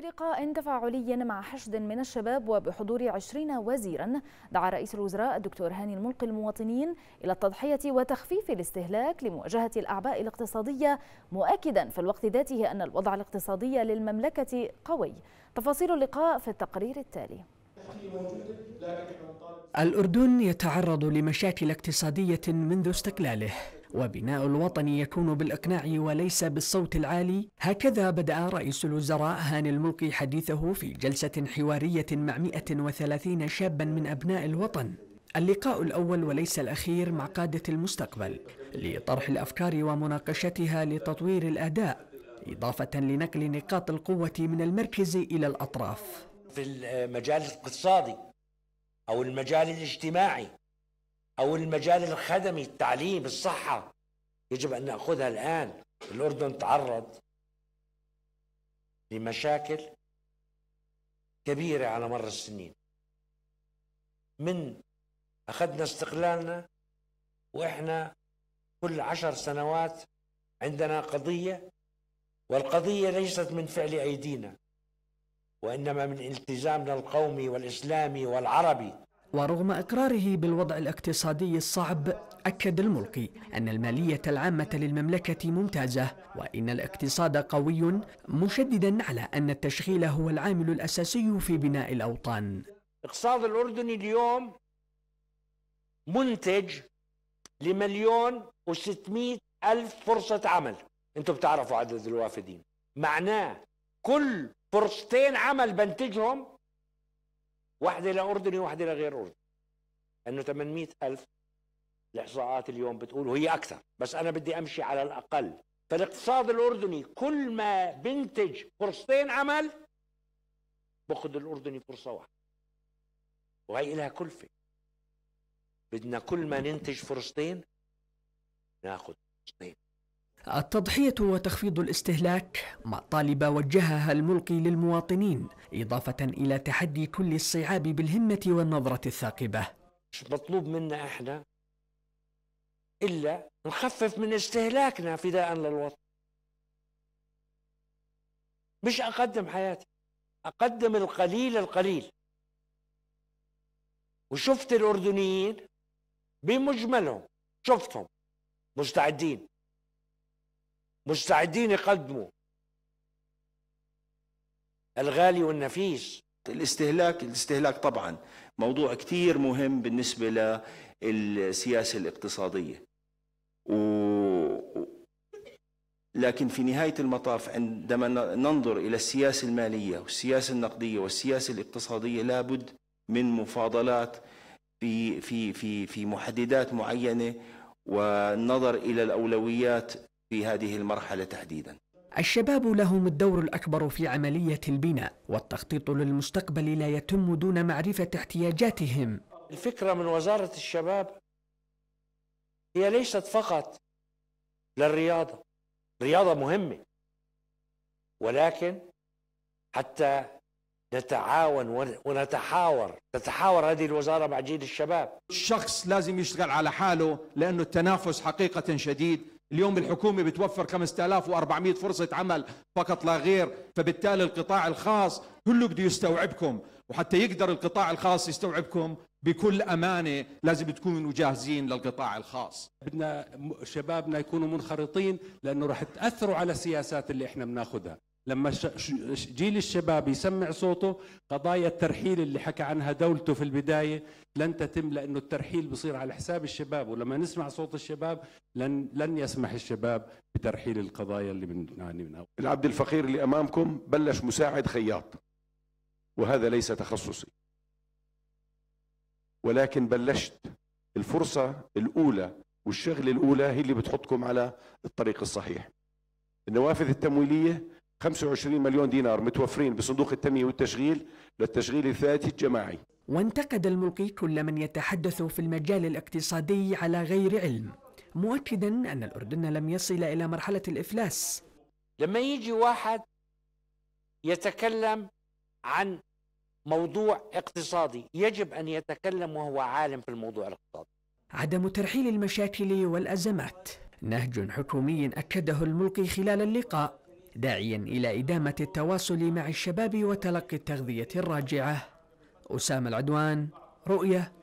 في لقاء تفاعلي مع حشد من الشباب وبحضور عشرين وزيرا دعا رئيس الوزراء الدكتور هاني الملقي المواطنين إلى التضحية وتخفيف الاستهلاك لمواجهة الأعباء الاقتصادية مؤكدا في الوقت ذاته أن الوضع الاقتصادي للمملكة قوي تفاصيل اللقاء في التقرير التالي الأردن يتعرض لمشاكل اقتصادية منذ استقلاله وبناء الوطن يكون بالإقناع وليس بالصوت العالي هكذا بدأ رئيس الوزراء هاني الملقي حديثه في جلسة حوارية مع 130 شابا من أبناء الوطن اللقاء الأول وليس الأخير مع قادة المستقبل لطرح الأفكار ومناقشتها لتطوير الأداء إضافة لنقل نقاط القوة من المركز إلى الأطراف في المجال الاقتصادي أو المجال الاجتماعي أو المجال الخدمي التعليم الصحة يجب أن نأخذها الآن الأردن تعرض لمشاكل كبيرة على مر السنين من أخذنا استقلالنا وإحنا كل عشر سنوات عندنا قضية والقضية ليست من فعل أيدينا وإنما من التزامنا القومي والإسلامي والعربي ورغم إقراره بالوضع الاقتصادي الصعب أكد الملقي أن المالية العامة للمملكة ممتازة وإن الاقتصاد قوي مشددا على أن التشغيل هو العامل الأساسي في بناء الأوطان الاقتصاد الأردني اليوم منتج لمليون وستمائة ألف فرصة عمل أنتم بتعرفوا عدد الوافدين معناه كل فرصتين عمل بنتجهم واحدة إلى أردني وواحدة إلى غير أردني أنه 800 ألف الإحصاءات اليوم بتقول وهي أكثر بس أنا بدي أمشي على الأقل فالاقتصاد الأردني كل ما بنتج فرصتين عمل بأخذ الأردني فرصة واحدة وهي لها كلفة بدنا كل ما ننتج فرصتين ناخذ فرصتين التضحية وتخفيض الاستهلاك مطالب وجهها الملقي للمواطنين إضافة إلى تحدي كل الصعاب بالهمة والنظرة الثاقبة مش مطلوب منا احنا إلا نخفف من استهلاكنا فداء للوطن مش أقدم حياتي أقدم القليل القليل وشفت الأردنيين بمجملهم شفتهم مستعدين مستعدين يقدموا الغالي والنفيس الاستهلاك الاستهلاك طبعا موضوع كثير مهم بالنسبة للسياسة الاقتصادية و... لكن في نهاية المطاف عندما ننظر إلى السياسة المالية والسياسة النقدية والسياسة الاقتصادية لابد من مفاضلات في في في في محددات معينة والنظر إلى الأولويات في هذه المرحلة تحديدا الشباب لهم الدور الأكبر في عملية البناء والتخطيط للمستقبل لا يتم دون معرفة احتياجاتهم الفكرة من وزارة الشباب هي ليست فقط للرياضة رياضة مهمة ولكن حتى نتعاون ونتحاور تتحاور هذه الوزارة مع جيل الشباب الشخص لازم يشتغل على حاله لأنه التنافس حقيقة شديد اليوم الحكومة بتوفر 5400 فرصة عمل فقط لا غير فبالتالي القطاع الخاص كله بده يستوعبكم وحتى يقدر القطاع الخاص يستوعبكم بكل أمانة لازم تكونوا جاهزين للقطاع الخاص بدنا شبابنا يكونوا منخرطين لأنه رح تأثروا على السياسات اللي احنا بناخدها لما جيل الشباب يسمع صوته قضايا الترحيل اللي حكى عنها دولته في البدايه لن تتم لانه الترحيل بصير على حساب الشباب ولما نسمع صوت الشباب لن لن يسمح الشباب بترحيل القضايا اللي بنعاني منها. العبد الفقير اللي امامكم بلش مساعد خياط وهذا ليس تخصصي ولكن بلشت الفرصه الاولى والشغله الاولى هي اللي بتحطكم على الطريق الصحيح. النوافذ التمويليه 25 مليون دينار متوفرين بصندوق التنمية والتشغيل للتشغيل الذاتي الجماعي وانتقد الملقي كل من يتحدث في المجال الاقتصادي على غير علم مؤكدا أن الأردن لم يصل إلى مرحلة الإفلاس لما يجي واحد يتكلم عن موضوع اقتصادي يجب أن يتكلم وهو عالم في الموضوع الاقتصادي عدم ترحيل المشاكل والأزمات نهج حكومي أكده الملقي خلال اللقاء داعيا إلى إدامة التواصل مع الشباب وتلقي التغذية الراجعة أسامة العدوان رؤية